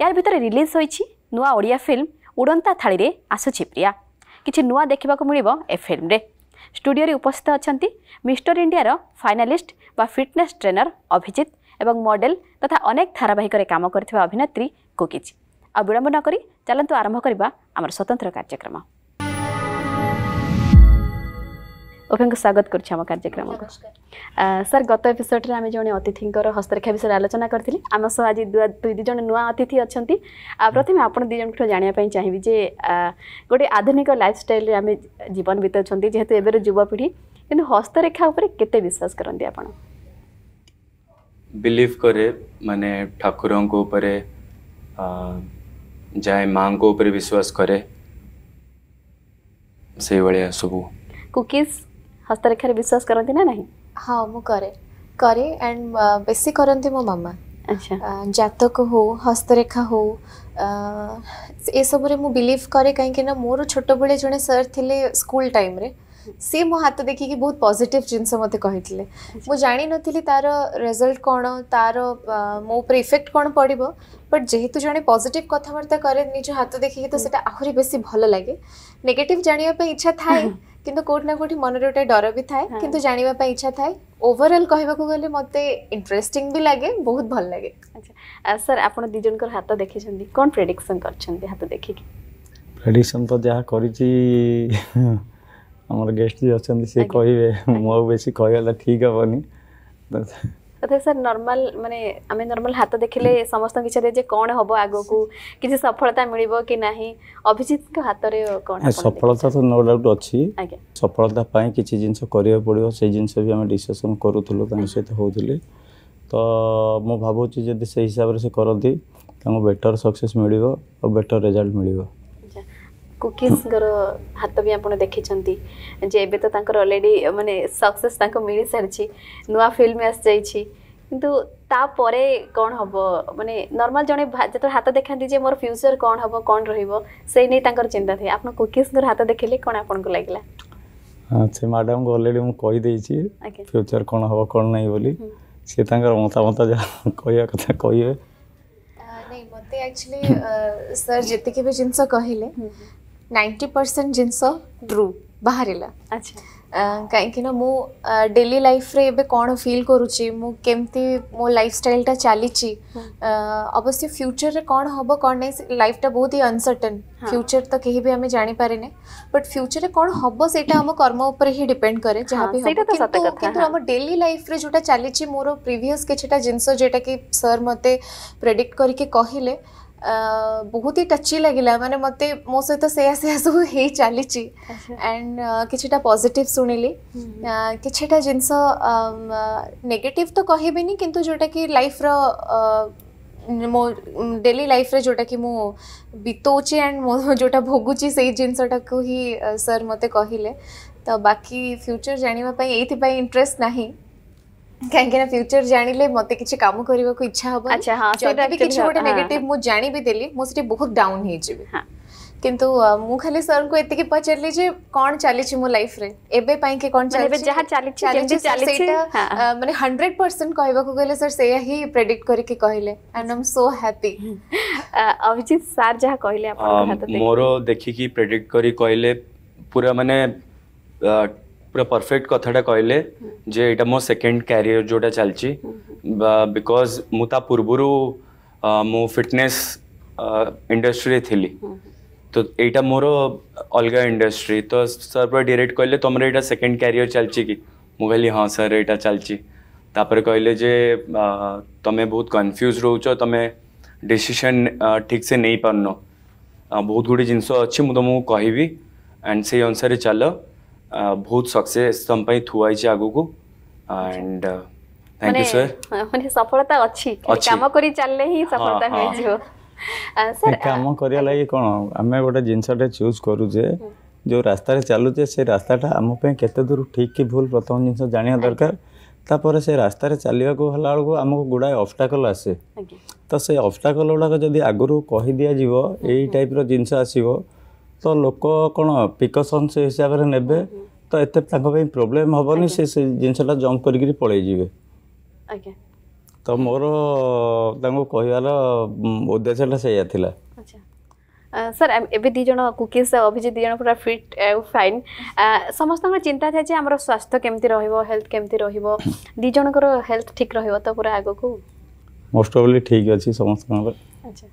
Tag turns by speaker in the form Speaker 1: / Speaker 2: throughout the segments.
Speaker 1: ୟାର ଭିତରେ ରିଲିଜ୍ ହୋଇଛି ନୂଆ ଓଡ଼ିଆ ଫିଲ୍ମ ଉଡ଼ନ୍ତା ଥାଳିରେ ଆସୁଛି ପ୍ରିୟା କିଛି ନୂଆ ଦେଖିବାକୁ ମିଳିବ ଏ ଫିଲ୍ମରେ ଷ୍ଟୁଡିଓରେ ଉପସ୍ଥିତ ଅଛନ୍ତି ମିଷ୍ଟର ଇଣ୍ଡିଆର ଫାଇନାଲିଷ୍ଟ ବା ଫିଟନେସ୍ ଟ୍ରେନର ଅଭିଜିତ ଏବଂ ମଡେଲ ତଥା ଅନେକ ଧାରାବାହିକରେ କାମ କରିଥିବା ଅଭିନେତ୍ରୀ କୁକିଜ୍ ଆଉ ବିଳମ୍ବ ନ କରି ଚାଲନ୍ତୁ ଆରମ୍ଭ କରିବା ଆମର ସ୍ୱତନ୍ତ୍ର କାର୍ଯ୍ୟକ୍ରମ ଉଭୟଙ୍କୁ ସ୍ୱାଗତ କରୁଛି ଆମ କାର୍ଯ୍ୟକ୍ରମକୁ ସାର୍ ଗତ ଏପିସୋଡ଼ରେ ଆମେ ଜଣେ ଅତିଥିଙ୍କର ହସ୍ତରେଖା ବିଷୟରେ ଆଲୋଚନା କରିଥିଲେ ଆମ ସହ ଆଜି ଦୁଇ ଦୁଇ ଜଣ ନୂଆ ଅତିଥି ଅଛନ୍ତି ପ୍ରଥମେ ଆପଣ ଦୁଇ ଜଣଙ୍କଠୁ ଜାଣିବା ପାଇଁ ଚାହିଁବି ଯେ ଗୋଟେ ଆଧୁନିକ ଲାଇଫଷ୍ଟାଇଲରେ ଆମେ ଜୀବନ ବିତାଉଛନ୍ତି ଯେହେତୁ ଏବେର ଯୁବପିଢ଼ି କିନ୍ତୁ ହସ୍ତରେଖା ଉପରେ କେତେ ବିଶ୍ୱାସ କରନ୍ତି ଆପଣ
Speaker 2: ବିଲିଭ୍ କରେ ମାନେ ଠାକୁରଙ୍କ ଉପରେ ଯାଏ ମାଆଙ୍କ ଉପରେ ବିଶ୍ୱାସ କରେ ସେଇଭଳିଆ ସବୁ
Speaker 1: କୁକିଜ୍ ହସ୍ତରେଖାରେ ବିଶ୍ୱାସ କରନ୍ତି ନା ନାହିଁ ହଁ ମୁଁ କରେ କରେ ଆଣ୍ଡ ବେଶୀ କରନ୍ତି ମୋ ମାମା ଆଚ୍ଛା
Speaker 3: ଜାତକ ହଉ ହସ୍ତରେଖା ହଉ ଏସବୁରେ ମୁଁ ବିଲିଭ୍ କରେ କାହିଁକି ନା ମୋର ଛୋଟବେଳେ ଜଣେ ସାର୍ ଥିଲେ ସ୍କୁଲ ଟାଇମ୍ରେ ସିଏ ମୋ ହାତ ଦେଖିକି ବହୁତ ପଜିଟିଭ୍ ଜିନିଷ ମୋତେ କହିଥିଲେ ମୁଁ ଜାଣିନଥିଲି ତା'ର ରେଜଲ୍ଟ କ'ଣ ତା'ର ମୋ ଉପରେ ଇଫେକ୍ଟ କ'ଣ ପଡ଼ିବ ବଟ୍ ଯେହେତୁ ଜଣେ ପଜିଟିଭ୍ କଥାବାର୍ତ୍ତା କରେ ନିଜ ହାତ ଦେଖିକି ତ ସେଇଟା ଆହୁରି ବେଶୀ ଭଲ ଲାଗେ ନେଗେଟିଭ୍ ଜାଣିବା ପାଇଁ ଇଚ୍ଛା ଥାଏ କିନ୍ତୁ କୋଉଠି ନା କୋଉଠି ମନରେ ଗୋଟେ ଡର ବି ଥାଏ କିନ୍ତୁ ଜାଣିବା
Speaker 1: ପାଇଁ ଇଚ୍ଛା ଥାଏ ଓଭରଅଲ୍ କହିବାକୁ ଗଲେ ମୋତେ ଇଣ୍ଟରେଷ୍ଟିଂ ବି ଲାଗେ ବହୁତ ଭଲ ଲାଗେ ଆଚ୍ଛା ସାର୍ ଆପଣ ଦୁଇ ଜଣଙ୍କର ହାତ ଦେଖିଛନ୍ତି କ'ଣ ପ୍ରେଡିକ୍ସନ୍ କରିଛନ୍ତି ହାତ ଦେଖିକି
Speaker 4: ପ୍ରେଡିକ୍ସନ୍ ତ ଯାହା କରିଛି ଆମର ଗେଷ୍ଟ ଯିଏ ଅଛନ୍ତି ସିଏ କହିବେ ମୁଁ ଆଉ ବେଶୀ କହିବାଟା ଠିକ୍ ହେବନି
Speaker 1: तथा सर नॉर्मल माने आमे नॉर्मल हाथ देखिले समस्त विचार जे कोन होबो आगो को किछ सफलता मिलिबो कि नाही अभिजीत हाथ रे कोन सफलता
Speaker 4: तो नो डाउट अछि सफलता पाए किछ जिंस से जिंस भी आमे डिस्कशन करूतलो त सहित होतले तो मो भाबो छि से हिसाब से करंती तंग बेटर सक्सेस मिलिबो और बेटर रिजल्ट मिलिबो
Speaker 1: କୁକିଜ୍ଙ୍କର ହାତ ବି ଆପଣ ଦେଖିଛନ୍ତି ଯେ ଏବେ ତ ତାଙ୍କର ଅଲରେଡ଼ି ମାନେ ସକ୍ସେସ୍ ତାଙ୍କୁ ମିଳିସାରିଛି ନୂଆ ଫିଲ୍ମ ଆସିଯାଇଛି କିନ୍ତୁ ତାପରେ କ'ଣ ହେବ ମାନେ ନର୍ମାଲ୍ ଜଣେ ଯେତେବେଳେ ହାତ ଦେଖାନ୍ତି ଯେ ମୋର ଫ୍ୟୁଚର୍ କ'ଣ ହେବ କ'ଣ ରହିବ ସେଇ ନେଇ ତାଙ୍କର ଚିନ୍ତା ଥାଏ ଆପଣ କୁକିଜ୍ଙ୍କର ହାତ ଦେଖିଲେ କ'ଣ ଆପଣଙ୍କୁ ଲାଗିଲା
Speaker 4: ଆଚ୍ଛା ମ୍ୟାଡ଼ାମ୍ଙ୍କୁ ଅଲରେଡ଼ି ମୁଁ କହିଦେଇଛି ଫ୍ୟୁଚର୍ କ'ଣ ହେବ କ'ଣ ନାହିଁ ବୋଲି ସିଏ ତାଙ୍କର ମତାମତ ଯାହା କହିବା କଥା କହିବେ
Speaker 3: ମୋତେ ଆକ୍ଚୁଆଲି ସାର୍ ଯେତିକି ବି ଜିନିଷ କହିଲେ નાઇન્ટી ପରସେଣ୍ଟ ଜିନିଷ ଟ୍ରୁ ବାହାରିଲା ଆଚ୍ଛା କାହିଁକିନା ମୁଁ ଡେଲି ଲାଇଫ୍ରେ ଏବେ କ'ଣ ଫିଲ୍ କରୁଛି ମୁଁ କେମିତି ମୋ ଲାଇଫ୍ ଷ୍ଟାଇଲ୍ଟା ଚାଲିଛି ଅବଶ୍ୟ ଫ୍ୟୁଚର୍ରେ କ'ଣ ହେବ କ'ଣ ନାହିଁ ଲାଇଫ୍ଟା ବହୁତ ହି ଅନସର୍ଟେନ୍ ଫ୍ୟୁଚର୍ ତ କେହି ବି ଆମେ ଜାଣିପାରିନେ ବଟ୍ ଫ୍ୟୁଚର୍ରେ କ'ଣ ହେବ ସେଇଟା ଆମ କର୍ମ ଉପରେ ହିଁ ଡିପେଣ୍ଡ କରେ ଯାହା ବି କିନ୍ତୁ ଆମ ଡେଲି ଲାଇଫ୍ରେ ଯେଉଁଟା ଚାଲିଛି ମୋର ପ୍ରିଭିୟସ୍ କିଛିଟା ଜିନିଷ ଯେଉଁଟାକି ସାର୍ ମୋତେ ପ୍ରେଡିକ୍ଟ କରିକି କହିଲେ ବହୁତ ହି ଟଚି ଲାଗିଲା ମାନେ ମୋତେ ମୋ ସହିତ ସେୟା ସେୟା ସବୁ ହେଇ ଚାଲିଛି ଆଣ୍ଡ କିଛିଟା ପଜିଟିଭ୍ ଶୁଣିଲି କିଛିଟା ଜିନିଷ ନେଗେଟିଭ୍ ତ କହିବିନି କିନ୍ତୁ ଯେଉଁଟାକି ଲାଇଫ୍ର ମୋ ଡେଲି ଲାଇଫ୍ରେ ଯେଉଁଟାକି ମୁଁ ବିତଉଛି ଆଣ୍ଡ ମୁଁ ଯେଉଁଟା ଭୋଗୁଛି ସେଇ ଜିନିଷଟାକୁ ହିଁ ସାର୍ ମୋତେ କହିଲେ ତ ବାକି ଫ୍ୟୁଚର୍ ଜାଣିବା ପାଇଁ ଏଇଥିପାଇଁ ଇଣ୍ଟରେଷ୍ଟ ନାହିଁ कहीं फ्यूचर जानिले मत कि कम करने को इच्छा हम अच्छा हाँ भी किसी गोटे नेगेटिव मुझे जानी भी देली मो से बहुत डाउन हो କିନ୍ତୁ ମୁଁ ଖାଲି ସରଙ୍କୁ ଏତିକି ପଚାରିଲି ଯେ କ'ଣ ଚାଲିଛି ମୋ ଲାଇଫରେ ଏବେ ପାଇଁ କି କ'ଣ ଚାଲିଛି ଯାହା ଚାଲିଛି ଚାଲିଛି ସେଇଟା ମାନେ ହଣ୍ଡ୍ରେଡ୍ ପରସେଣ୍ଟ କହିବାକୁ ଗଲେ ସାର୍ ସେଇଆ ହିଁ ପ୍ରେଡିକ୍ଟ କରିକି କହିଲେ and am so happy Abhijit sir ଯାହା କହିଲେ ମୋର
Speaker 2: ଦେଖିକି ପ୍ରେଡିକ୍ଟ କରି କହିଲେ ପୁରା ମାନେ पूरा परफेक्ट कथा कहले जे यहाँ मो सेकेंड क्यारिययर जोटा चलती बिकज मुता पूर्व मु फिटनेस इंडस्ट्री थी तो यहाँ मोर अलग इंडस्ट्री तो सर पूरा डिरेक्ट कहले तुम ये सेकेंड क्यारि चलती कि मुझे हाँ सर यहाँ चल तापर कहले जे तुम्हें बहुत कन्फ्यूज रोच तुम्हें डिशीशन ठीक से नहीं पार बहुत गुड़े जिनस अच्छे मुझे तुमको कह एंड से अनुसार चल बहुत सक्सेस तुम थुआई आगक एंड थैंक यू सर
Speaker 1: माने सफलता अछि काम करी चलले ही हाँ, सफलता हाँ। मिल जियो सर काम
Speaker 4: करिया लागि कोन हमें गोटे जिनसटे चूज करू जे हम्म। जो रास्तार चलुचे से रास्ताटा आम केते दूर ठीक कि भूल प्रथम जिनस जानिया दरकार तापर से रास्तार चलवाक हला बेलू आमको गुड़ाए अब्स्टाकल आसे तो से अब्स्टाकल गुड़ाक जदि आगुरी कही दीजिए यही टाइप जिनस आसो ତ ଲୋକ କ'ଣ ପ୍ରିକସନ୍ ସେ ହିସାବରେ ନେବେ ତ ଏତେ ତାଙ୍କ ପାଇଁ ପ୍ରୋବ୍ଲେମ୍ ହେବନି ସେ ସେ ଜିନିଷଟା ଜମ୍ପ କରିକିରି ପଳେଇ ଯିବେ ତ ମୋର ତାଙ୍କୁ କହିବାର ଉଦ୍ଦେଶ୍ୟଟା ସେଇଆ ଥିଲା
Speaker 1: ସାର୍ ଏବେ ଦୁଇ ଜଣ କୁକିଜ୍ ଅଭିଜିତ ଦୁଇ ଜଣ ପୁରା ଫିଟ୍ ଆଉ ଫାଇନ୍ ସମସ୍ତଙ୍କର ଚିନ୍ତା ଥାଏ ଯେ ଆମର ସ୍ୱାସ୍ଥ୍ୟ କେମିତି ରହିବ ହେଲ୍ଥ କେମିତି ରହିବ ଦୁଇ ଜଣଙ୍କର ହେଲ୍ଥ ଠିକ୍ ରହିବ ତ ପୁରା ଆଗକୁ
Speaker 4: ମୋଷ୍ଟ ଅଫ୍ ଠିକ୍ ଅଛି ସମସ୍ତଙ୍କର
Speaker 1: ଆଚ୍ଛା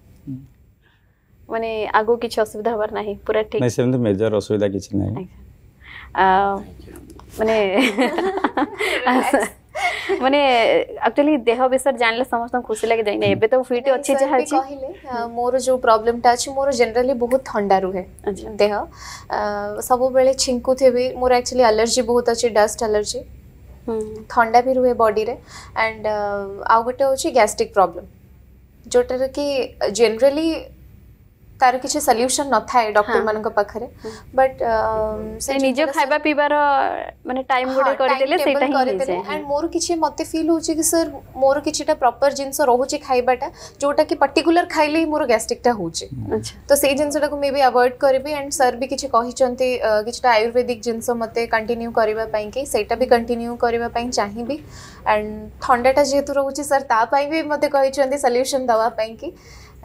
Speaker 1: माने आगो किछ असुविधा होबार नाही पूरा ठीक नाही
Speaker 4: सेम तो मेजर असुविधा किछ नाही
Speaker 1: आ माने माने एक्चुअली देह बेसर जानले समस्त खुशी लागे जाई नै एबे त फिट अछि जे हाल छी कहिले मोर जो प्रॉब्लम टा छी मोर जनरली बहुत ठंडा रहे देह
Speaker 3: सब बेले छिंकु थेबे मोर एक्चुअली एलर्जी बहुत अछि डस्ट एलर्जी ठंडा भी रहे बॉडी रे एंड आ गोटे होची गैस्ट्रिक प्रॉब्लम जोटर की जनरली तार किसी सल्यूशन न था डक्टर मान पाखे
Speaker 1: बट से निज खाइबा पीबार माने टाइम गुडे कर
Speaker 3: मोर किछ मते फील होची कि सर मोर किछटा प्रॉपर जिंस रहूची खाइबाटा जोटा कि पर्टिकुलर खाइले मोर गैस्ट्रिकटा हो तो से जिंसटा को मे बी अवॉइड करबी एंड सर भी किछ कहिचंती किछटा आयुर्वेदिक जिन मते कंटिन्यू करने पई कंटिन्यू करने पई एंड थंडाटा जेतु रहूची सर ता पई भी मते सल्यूशन दवापाई कि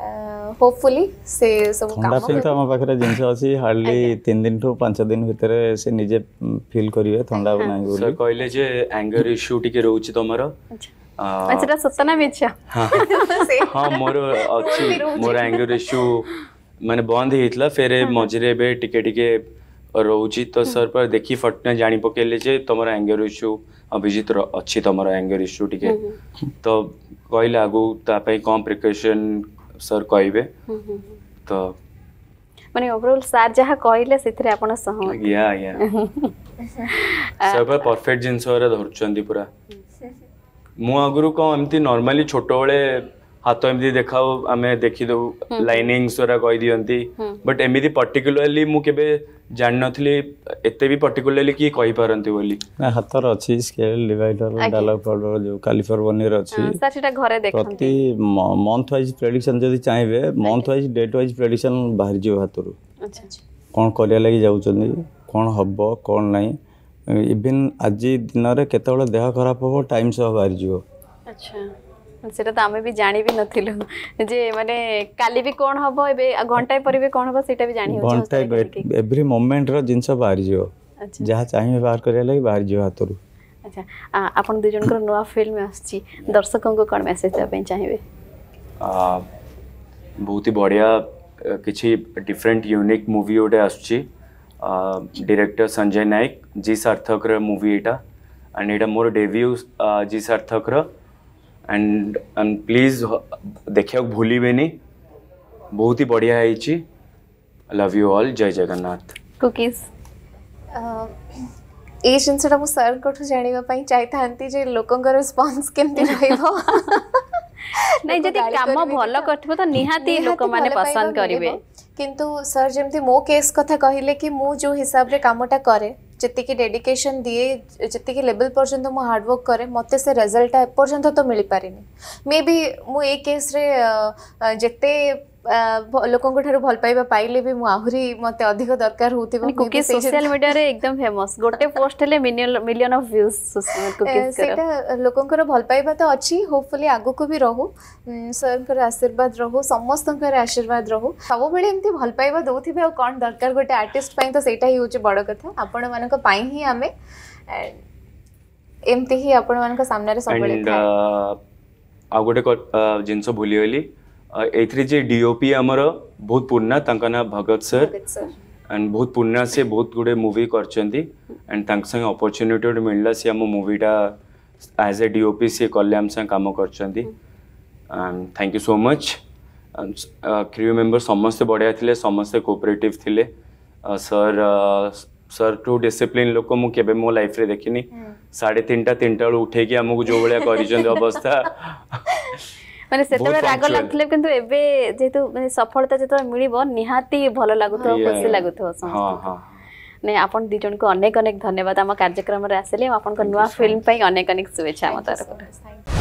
Speaker 3: होपफुली uh, से सब काम थंडा फील तो हम
Speaker 4: पाखरे जिंस आसी हार्डली 3 दिन टू 5 दिन भीतर से निजे फील करियो थंडा बना बोली सर
Speaker 2: कहले जे एंगर इशू टिके रहउची तमरो अच्छा अच्छा
Speaker 1: सत्ता ना मिच्छा
Speaker 2: हां हां मोर अछि मोर एंगर इशू माने बंद हेतला फेरे मजरे बे टिके टिके रहउची तो सर पर देखी फटना जानी पकेले जे तमरो एंगर इशू अभिजीत अछि तमरो एंगर इशू टिके तो कहले आगु तापे कम सर कहबे तो
Speaker 1: माने ओवरऑल सर जहा कहले सेथरे आपण सहमत या या सब
Speaker 2: परफेक्ट जिंस रे धरचंदी पूरा मु आगुरु को एमती नॉर्मली छोटो बेले ହାତ ଏମିତି ଦେଖାଉ ଆମେ ଦେଖିଦେଉ ଲାଇନିଂସ ଗୁରା କହିଦିଅନ୍ତି ବଟ୍ ଏମିତି ପର୍ଟିକୁଲାରଲି ମୁଁ କେବେ ଜାଣିନଥିଲି ଏତେ ବି ପର୍ଟିକୁଲାରଲି କିଏ କହିପାରନ୍ତି ବୋଲି
Speaker 4: ନା ହାତର ଅଛି ସ୍କେଲ ଡିଭାଇଡର ଡାଲଗ ପାଉଡର ଯୋଉ କାଲିଫର୍ନିଆର ଅଛି
Speaker 1: ପ୍ରତି
Speaker 4: ମନ୍ଥ ୱାଇଜ ପ୍ରେଡିକ୍ସନ ଯଦି ଚାହିଁବେ month wise date wise prediction ବାହାରିଯିବ ହାତରୁ କ'ଣ କରିବା ଲାଗି ଯାଉଛନ୍ତି କ'ଣ ହବ କ'ଣ ନାହିଁ ଇଭିନ୍ ଆଜି ଦିନରେ କେତେବେଳେ ଦେହ ଖରାପ ହବ ଟାଇମ୍ ସହ ବାହାରିଯିବ
Speaker 1: सेटा तो भी जानी भी नथिलु जे माने काली भी कोन होबो एबे घंटा पर भी कोन होबो सेटा भी जानी हो घंटा
Speaker 4: एवरी मोमेंट रो जिंस बाहर जियो अच्छा जहा चाहि बाहर कर लागि बाहर जियो हातरु
Speaker 1: अच्छा आपन दु जनकर नोआ फिल्म आछि दर्शकन को कोन मैसेज दे चाहिबे
Speaker 2: आ बहुत ही बढ़िया किछि डिफरेंट यूनिक मूवी ओडे आछि डायरेक्टर संजय नायक जी सार्थक रे मूवी एटा एंड एटा मोर डेब्यू जी सार्थक रे ଆଣ୍ଡ ଆଣ୍ଡ ପ୍ଲିଜ୍ ଦେଖିବାକୁ ଭୁଲିବେନି ବହୁତ ହି ବଢ଼ିଆ ହେଇଛି ଲଭ୍ ୟୁ ଅଲ୍ ଜୟ ଜଗନ୍ନାଥ
Speaker 1: କୁକିଜ୍
Speaker 3: ଏଇ ଜିନିଷଟା ମୁଁ ସାର୍ଙ୍କଠୁ ଜାଣିବା ପାଇଁ ଚାହିଁଥାନ୍ତି ଯେ ଲୋକଙ୍କ ରେସ୍ପନ୍ସ କେମିତି ରହିବ ନାଇଁ ଯଦି କାମ
Speaker 1: ଭଲ କରିଥିବ ତ ନିହାତି ଲୋକମାନେ ପସନ୍ଦ କରିବେ
Speaker 3: କିନ୍ତୁ ସାର୍ ଯେମିତି ମୋ କେସ୍ କଥା କହିଲେ କି ମୁଁ ଯେଉଁ ହିସାବରେ କାମଟା କରେ जी डेडिकेशन दिए जी लेवल पर्यटन मुझे हार्डवर्क कै मत से रेजल्टा एपर्तंत तो मिल पारे मे बी मु केस्रे जिते ଲୋକଙ୍କ ଠାରୁ ଭଲ ପାଇବା ପାଇଲେ ବି ମୁଁ ଆହୁରି ମୋତେ ଅଧିକ ଦରକାର
Speaker 1: ହଉଥିବ କୁକି ସୋସିଆଲ ମିଡିଆରେ ଏକଦମ ଫେମସ୍ ଗୋଟେ ପୋଷ୍ଟ ହେଲେ ମିଲିୟନ ଅଫ ଭ୍ୟୁଜ ସେଇଟା
Speaker 3: ଲୋକଙ୍କର ଭଲ ପାଇବା ତ ଅଛି ହୋପଫୁଲି ଆଗକୁ ବି ରହୁ ସରଙ୍କର ଆଶୀର୍ବାଦ ରହୁ ସମସ୍ତଙ୍କର ଆଶୀର୍ବାଦ ରହୁ ସବୁବେଳେ ଏମିତି ଭଲ ପାଇବା ଦେଉଥିବେ ଆଉ କ'ଣ ଦରକାର ଗୋଟେ ଆର୍ଟିଷ୍ଟ ପାଇଁ ତ ସେଇଟା ହିଁ ହେଉଛି ବଡ଼ କଥା ଆପଣମାନଙ୍କ ପାଇଁ ହିଁ ଆମେ ଏମିତି ହିଁ ଆପଣମାନଙ୍କ ସାମ୍ନାରେ ସବୁବେଳେ
Speaker 2: ଆଉ ଗୋଟେ ଜିନିଷ ଭୁଲିଗଲି ଏଥିରେ ଯେ ଡି ଓ ପି ଆମର ବହୁତ ପୁରୁଣା ତାଙ୍କ ନାଁ ଭଗତ ସାର୍ ଆଣ୍ଡ ବହୁତ ପୁରୁଣା ସେ ବହୁତ ଗୁଡ଼ିଏ ମୁଭି କରିଛନ୍ତି ଆଣ୍ଡ ତାଙ୍କ ସାଙ୍ଗେ ଅପରଚ୍ୟୁନିଟି ଗୋଟେ ମିଳିଲା ସେ ଆମ ମୁଭିଟା ଆଜ୍ ଏ ଡି ଓ ପି ସିଏ କଲେ ଆମ ସାଙ୍ଗେ କାମ କରିଛନ୍ତି and thank you so much crew member ସମସ୍ତେ ବଢ଼ିଆ ଥିଲେ ସମସ୍ତେ କୋପରେଟିଭ୍ ଥିଲେ ସାର୍ ସାର୍ଠୁ ଡିସିପ୍ଲିନ୍ ଲୋକ ମୁଁ କେବେ ମୋ ଲାଇଫ୍ରେ ଦେଖିନି ସାଢ଼େ ତିନିଟା ତିନିଟା ବେଳୁ ଉଠେଇକି ଆମକୁ ଯେଉଁ ଭଳିଆ କରିଛନ୍ତି ଅବସ୍ଥା
Speaker 1: ମାନେ ସେତେବେଳେ ରାଗ ଲାଗୁଥିଲେ କିନ୍ତୁ ଏବେ ଯେହେତୁ ସଫଳତା ଯେତେବେଳେ ମିଳିବ ନିହାତି ଭଲ ଲାଗୁଥିବ ଖୁସି ଲାଗୁଥିବ ସମସ୍ତଙ୍କୁ ନାଇଁ ଆପଣ ଦୁଇ ଜଣଙ୍କୁ ଅନେକ ଅନେକ ଧନ୍ୟବାଦ ଆମ କାର୍ଯ୍ୟକ୍ରମରେ ଆସିଲେ ଆଉ ଆପଣଙ୍କ ନୂଆ ଫିଲ୍ମ ପାଇଁ ଅନେକ ଅନେକ ଶୁଭେଚ୍ଛା ଆମ ତରଫରୁ